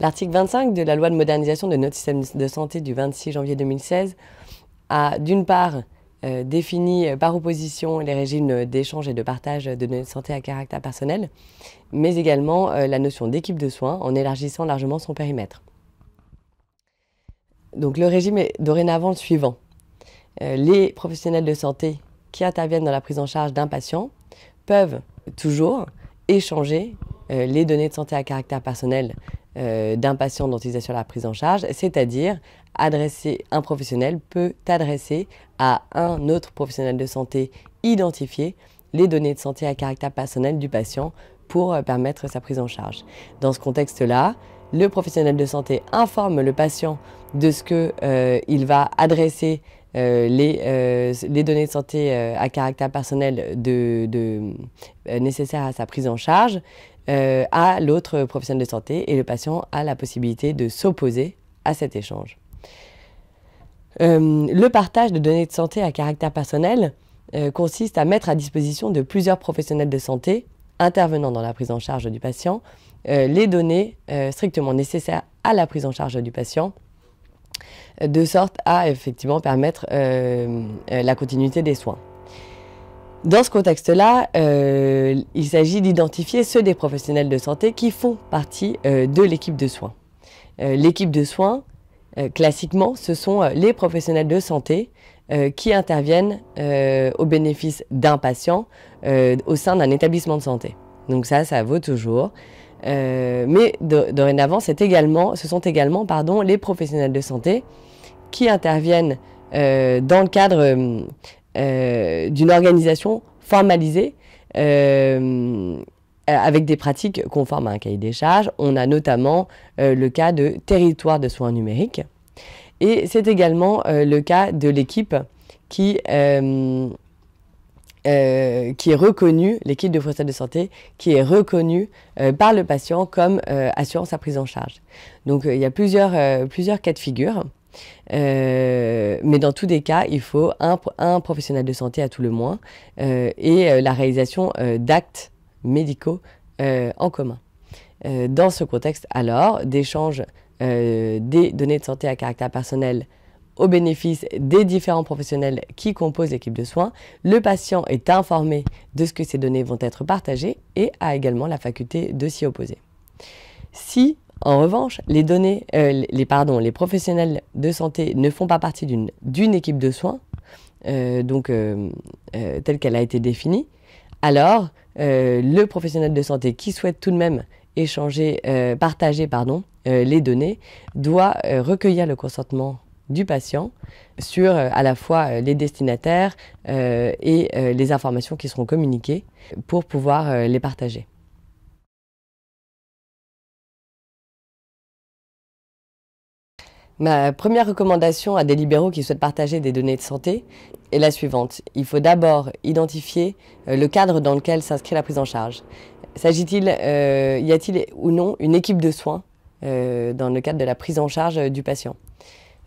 L'article 25 de la loi de modernisation de notre système de santé du 26 janvier 2016 a d'une part euh, défini euh, par opposition les régimes d'échange et de partage de données de santé à caractère personnel, mais également euh, la notion d'équipe de soins en élargissant largement son périmètre. Donc le régime est dorénavant le suivant. Euh, les professionnels de santé qui interviennent dans la prise en charge d'un patient peuvent toujours échanger euh, les données de santé à caractère personnel euh, d'un patient dont ils assurent la prise en charge, c'est-à-dire adresser un professionnel peut adresser à un autre professionnel de santé identifié les données de santé à caractère personnel du patient pour permettre sa prise en charge. Dans ce contexte-là, le professionnel de santé informe le patient de ce qu'il va adresser euh, euh, les, données de santé euh, à caractère personnel nécessaires à sa prise en charge à l'autre professionnel de santé et le patient a la possibilité de s'opposer à cet échange. le partage de données de santé à caractère personnel consiste à mettre à disposition de plusieurs professionnels de santé intervenant dans la prise en charge du patient les données strictement nécessaires à la prise en charge du patient de sorte à effectivement permettre euh, euh, la continuité des soins. Dans ce contexte-là, euh, il s'agit d'identifier ceux des professionnels de santé qui font partie de l'équipe de soins. l'équipe de soins, classiquement, ce sont les professionnels de santé qui interviennent au bénéfice d'un patient au sein d'un établissement de santé. Donc ça, ça vaut toujours. Euh, mais dorénavant, également, ce sont également pardon, les professionnels de santé qui interviennent euh, dans le cadre euh, d'une organisation formalisée avec des pratiques conformes à un cahier des charges. On a notamment le cas de territoire de soins numériques. Et c'est également le cas de l'équipe qui euh, qui est reconnue, l'équipe de Bruxelles de Santé, qui est reconnue euh, par le patient comme euh, assurance à prise en charge. Donc il y a plusieurs, plusieurs cas de figure. mais dans tous les cas, il faut un, un, professionnel de santé à tout le moins et la réalisation d'actes médicaux en commun. dans ce contexte, alors, d'échange des données de santé à caractère personnel au bénéfice des différents professionnels qui composent l'équipe de soins. Le patient est informé de ce que ces données vont être partagées et a également la faculté de s'y opposer. Si en revanche, les, données, euh, les, pardon, les professionnels de santé ne font pas partie d'une équipe de soins, euh, donc euh, telle qu'elle a été définie, alors le professionnel de santé qui souhaite tout de même échanger, partager pardon, les données doit recueillir le consentement du patient sur euh, à la fois euh, les destinataires euh, et les informations qui seront communiquées pour pouvoir les partager. Ma première recommandation à des libéraux qui souhaitent partager des données de santé est la suivante. Il faut d'abord identifier le cadre dans lequel s'inscrit la prise en charge. S'agit-il, y a-t-il ou non une équipe de soins dans le cadre de la prise en charge du patient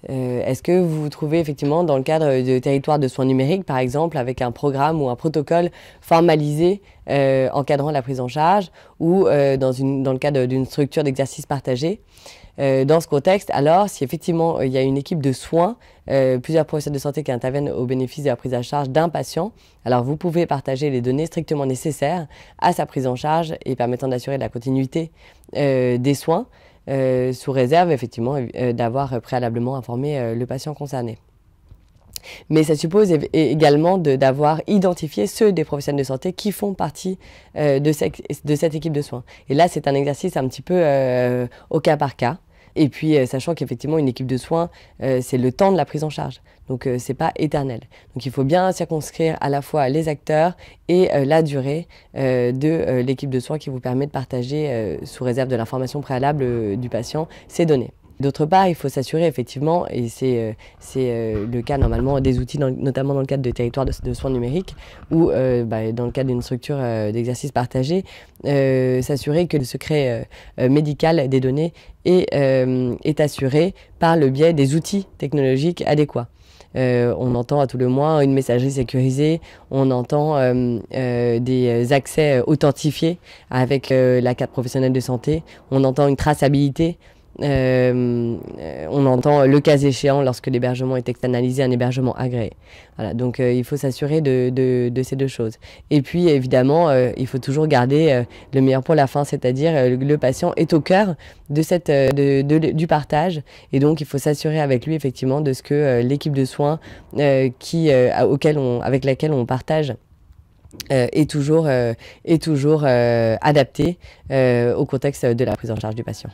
euh, est-ce que vous vous trouvez effectivement dans le cadre de territoires de soins numériques, par exemple, avec un programme ou un protocole formalisé euh, encadrant la prise en charge ou euh, dans, le cadre d'une structure d'exercice partagé dans ce contexte, alors, si effectivement il y a une équipe de soins, plusieurs professionnels de santé qui interviennent au bénéfice de la prise en charge d'un patient, alors vous pouvez partager les données strictement nécessaires à sa prise en charge et permettant d'assurer la continuité des soins. Euh, sous réserve effectivement euh, d'avoir préalablement informé euh, le patient concerné. Mais ça suppose également d'avoir identifié ceux des professionnels de santé qui font partie de, cette, de, équipe de soins. Et là, c'est un exercice un petit peu au cas par cas. Et puis, euh, sachant qu'effectivement, une équipe de soins, euh, c'est le temps de la prise en charge. Donc, euh, c'est pas éternel. Donc, il faut bien circonscrire à la fois les acteurs et la durée de l'équipe de soins qui vous permet de partager, sous réserve de l'information préalable du patient, ces données. D'autre part, il faut s'assurer effectivement, et c'est euh, euh, le cas normalement des outils, notamment dans le cadre de territoires de, soins numériques, ou euh, bah, dans le cadre d'une structure d'exercice partagé, s'assurer que le secret médical des données est, assuré par le biais des outils technologiques adéquats. on entend à tout le moins une messagerie sécurisée, on entend des accès authentifiés avec la carte professionnelle de santé, on entend une traçabilité, euh, on entend le cas échéant lorsque l'hébergement est externalisé, un hébergement agréé. donc euh, il faut s'assurer de, ces deux choses. Et puis évidemment, euh, il faut toujours garder le meilleur pour la fin, c'est-à-dire le, le, patient est au cœur de cette, du partage, et donc il faut s'assurer avec lui effectivement de ce que l'équipe de soins qui, auquel avec laquelle on partage est toujours, adaptée est toujours au contexte de la prise en charge du patient.